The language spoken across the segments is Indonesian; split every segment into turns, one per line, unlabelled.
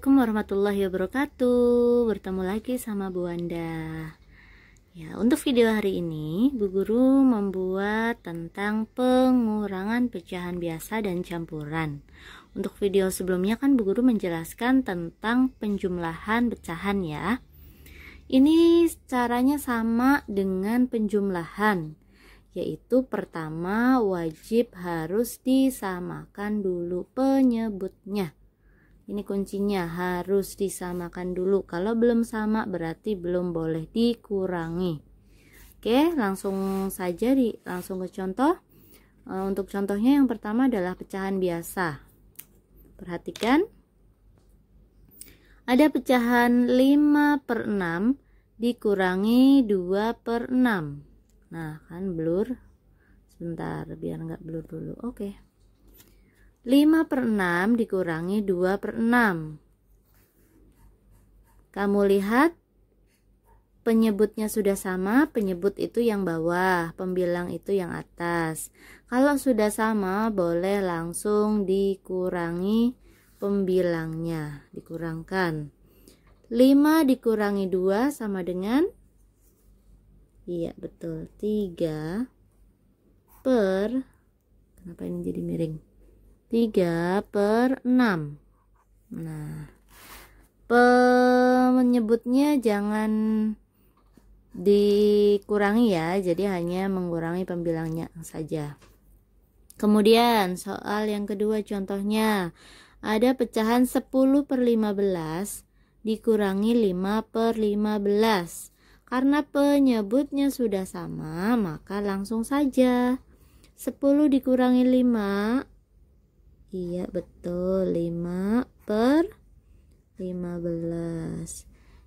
Assalamualaikum warahmatullahi wabarakatuh Bertemu lagi sama Bu Wanda ya, Untuk video hari ini Bu Guru membuat tentang pengurangan pecahan biasa dan campuran Untuk video sebelumnya kan Bu Guru menjelaskan tentang penjumlahan pecahan ya Ini caranya sama dengan penjumlahan yaitu pertama wajib harus disamakan dulu penyebutnya ini kuncinya harus disamakan dulu. Kalau belum sama berarti belum boleh dikurangi. Oke, langsung saja di langsung ke contoh. E, untuk contohnya yang pertama adalah pecahan biasa. Perhatikan. Ada pecahan 5 per 6 dikurangi 2 per 6. Nah, kan blur. Sebentar, biar nggak blur dulu. Oke. Okay. 5 per 6 dikurangi 2 per 6. Kamu lihat, penyebutnya sudah sama, penyebut itu yang bawah, pembilang itu yang atas. Kalau sudah sama, boleh langsung dikurangi pembilangnya, dikurangkan. 5 dikurangi 2 sama dengan, iya betul, 3 per, kenapa ini jadi miring? 3 per 6 nah penyebutnya jangan dikurangi ya jadi hanya mengurangi pembilangnya saja kemudian soal yang kedua contohnya ada pecahan 10 per 15 dikurangi 5 per 15 karena penyebutnya sudah sama, maka langsung saja. 10 dikurangi 5 Iya betul 5 per 15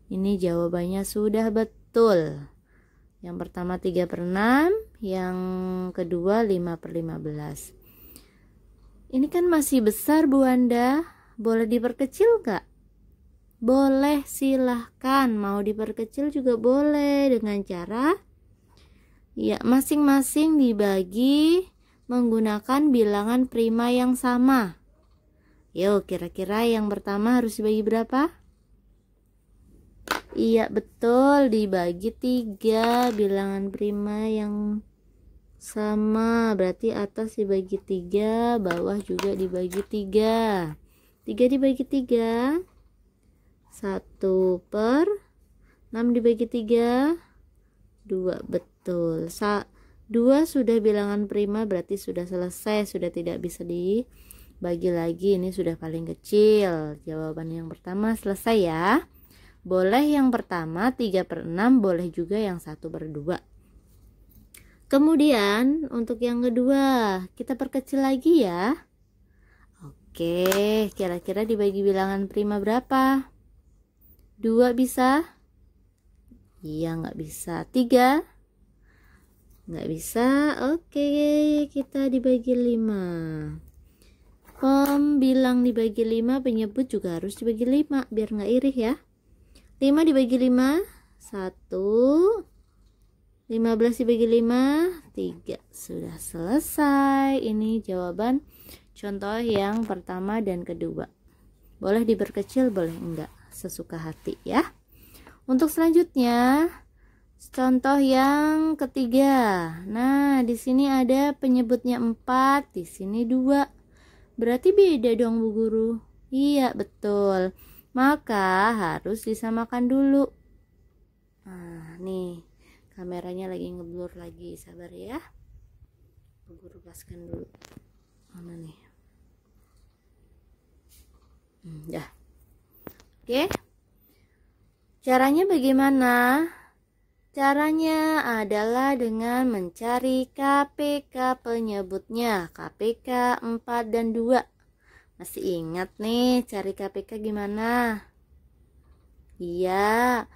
Ini jawabannya sudah betul Yang pertama 3 per 6 Yang kedua 5 per 15 Ini kan masih besar Bu Anda Boleh diperkecil gak? Boleh silahkan Mau diperkecil juga boleh Dengan cara Ya masing-masing dibagi menggunakan bilangan prima yang sama. Yo, kira-kira yang pertama harus dibagi berapa? Iya, betul, dibagi tiga bilangan prima yang sama. Berarti atas dibagi tiga, bawah juga dibagi tiga. Tiga dibagi tiga, satu per enam dibagi tiga, dua betul. Sa 2 sudah bilangan prima berarti sudah selesai, sudah tidak bisa dibagi lagi. Ini sudah paling kecil. Jawaban yang pertama selesai ya. Boleh yang pertama 3 per 6, boleh juga yang 1 per 2. Kemudian untuk yang kedua kita perkecil lagi ya. Oke, kira-kira dibagi bilangan prima berapa? 2 bisa? Iya nggak bisa. 3? nggak bisa oke okay, kita dibagi 5 pom bilang dibagi 5 penyebut juga harus dibagi 5 biar nggak irih ya 5 dibagi 5 1 15 dibagi 5 3 sudah selesai ini jawaban contoh yang pertama dan kedua boleh diperkecil boleh enggak sesuka hati ya untuk selanjutnya Contoh yang ketiga. Nah, di sini ada penyebutnya 4, di sini 2. Berarti beda dong Bu Guru. Iya, betul. Maka harus disamakan dulu. Nah, nih. Kameranya lagi ngeblur lagi, sabar ya. Bu Guru paskan dulu. Mana nih? Hmm, ya. Oke. Caranya bagaimana? Caranya adalah dengan mencari KPK penyebutnya, KPK 4 dan 2. Masih ingat nih cari KPK gimana? Iya,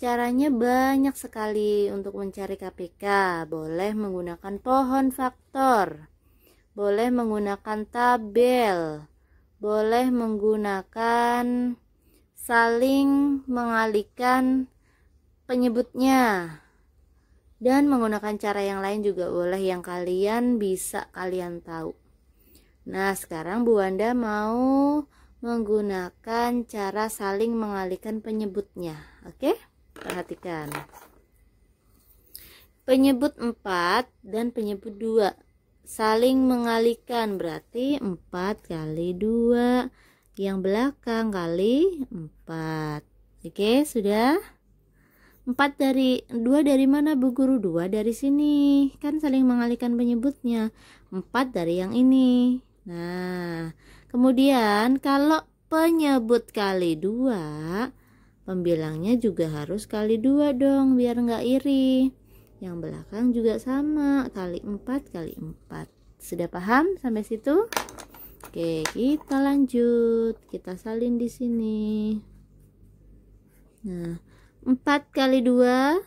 caranya banyak sekali untuk mencari KPK. Boleh menggunakan pohon faktor, boleh menggunakan tabel, boleh menggunakan saling mengalihkan penyebutnya dan menggunakan cara yang lain juga boleh yang kalian bisa kalian tahu. Nah, sekarang Bu Wanda mau menggunakan cara saling mengalihkan penyebutnya. Oke? Perhatikan. Penyebut 4 dan penyebut 2 saling mengalihkan berarti 4 kali 2 yang belakang kali 4. Oke, sudah? Empat dari dua dari mana bu guru dua dari sini kan saling mengalihkan penyebutnya empat dari yang ini nah kemudian kalau penyebut kali dua pembilangnya juga harus kali dua dong biar nggak iri yang belakang juga sama kali empat kali empat sudah paham sampai situ oke kita lanjut kita salin di sini nah 4 kali 2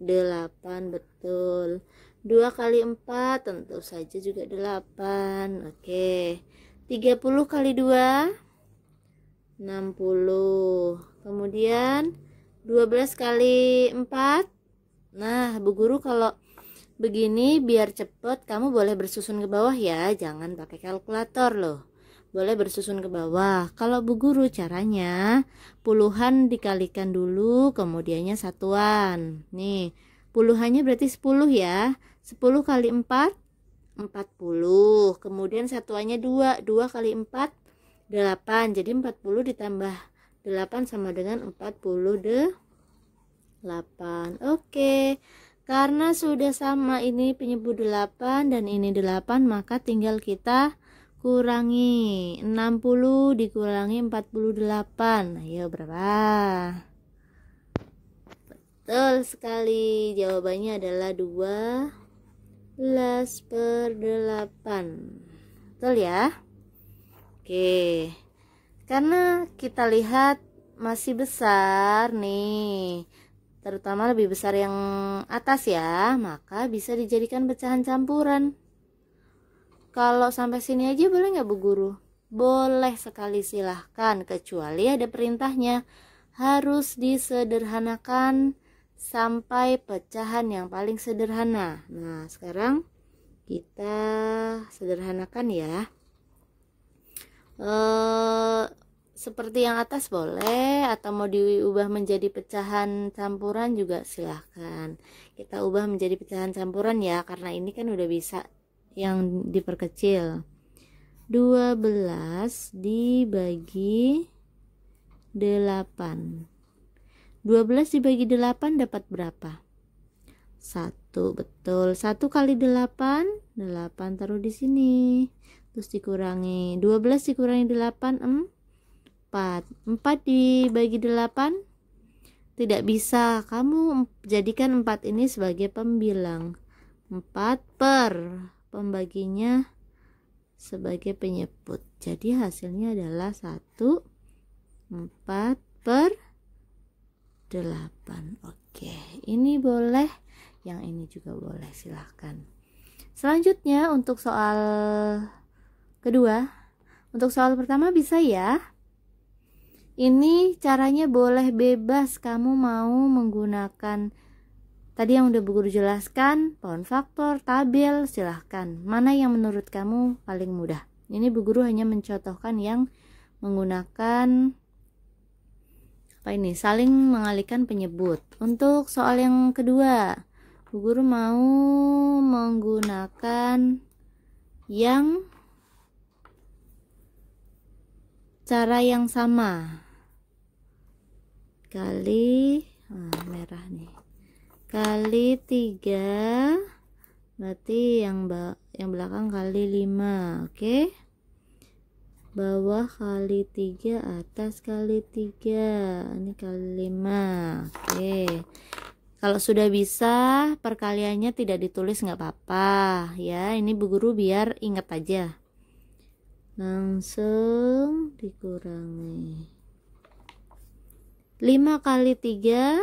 8 betul 2 kali 4 tentu saja juga 8 oke 30 kali 2 60 kemudian 12 kali 4 nah bu guru kalau begini biar cepet kamu boleh bersusun ke bawah ya jangan pakai kalkulator loh boleh bersusun ke bawah. Kalau bu guru caranya puluhan dikalikan dulu kemudiannya satuan. Nih, puluhannya berarti 10 ya. 10 kali 4 40. Kemudian satuannya 2. 2 kali 4 8. Jadi 40 ditambah 8 sama dengan 40 8. Oke. Okay. Karena sudah sama ini penyebut 8 dan ini 8 maka tinggal kita kurangi 60 dikurangi 48 ayo nah, iya, berapa betul sekali jawabannya adalah 2 per 8 betul ya oke karena kita lihat masih besar nih terutama lebih besar yang atas ya maka bisa dijadikan pecahan campuran kalau sampai sini aja boleh nggak Bu Guru? Boleh sekali silahkan, kecuali ada perintahnya. Harus disederhanakan sampai pecahan yang paling sederhana. Nah, sekarang kita sederhanakan ya. E, seperti yang atas boleh atau mau diubah menjadi pecahan campuran juga silahkan. Kita ubah menjadi pecahan campuran ya, karena ini kan udah bisa yang diperkecil 12 dibagi 8 12 dibagi 8 dapat berapa? 1 betul 1 kali 8 8 taruh di sini terus dikurangi 12 dikurangi 8 4 4 dibagi 8 tidak bisa kamu jadikan 4 ini sebagai pembilang 4 per pembaginya sebagai penyebut. Jadi hasilnya adalah 1 4 per 8. Oke, ini boleh, yang ini juga boleh, silahkan. Selanjutnya untuk soal kedua, untuk soal pertama bisa ya. Ini caranya boleh bebas kamu mau menggunakan Tadi yang udah Bu Guru jelaskan, pohon faktor, tabel, silahkan. Mana yang menurut kamu paling mudah? Ini Bu Guru hanya mencontohkan yang menggunakan apa ini saling mengalihkan penyebut untuk soal yang kedua bu guru mau menggunakan yang cara yang sama kali nah, merah nih kali tiga berarti yang yang belakang kali lima, oke okay? bawah kali tiga, atas kali tiga, ini kali lima, oke okay. kalau sudah bisa perkaliannya tidak ditulis nggak apa-apa ya ini bu guru biar ingat aja langsung dikurangi lima kali tiga.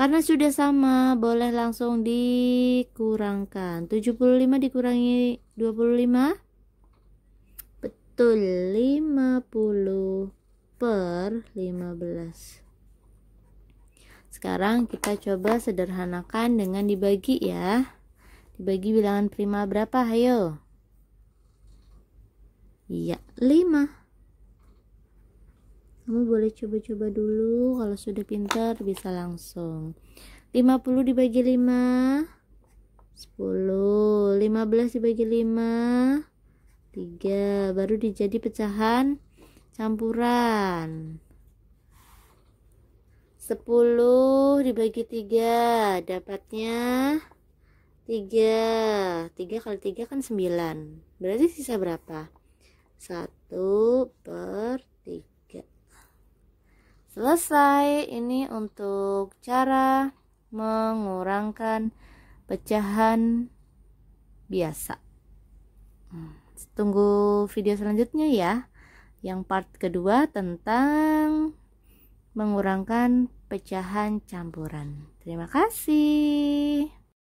karena sudah sama boleh langsung dikurangkan 75 dikurangi 25 betul 50 per 15 sekarang kita coba sederhanakan dengan dibagi ya dibagi bilangan prima berapa ayo iya 5 kamu boleh coba-coba dulu, kalau sudah pintar bisa langsung. 50 dibagi 5 10 15 dibagi 5 3 baru dijadi pecahan campuran 10 dibagi 3 dapatnya 3 3 kali 3 kan 9 berarti sisa berapa 1 per 3 selesai ini untuk cara mengurangkan pecahan biasa hmm, tunggu video selanjutnya ya yang part kedua tentang mengurangkan pecahan campuran terima kasih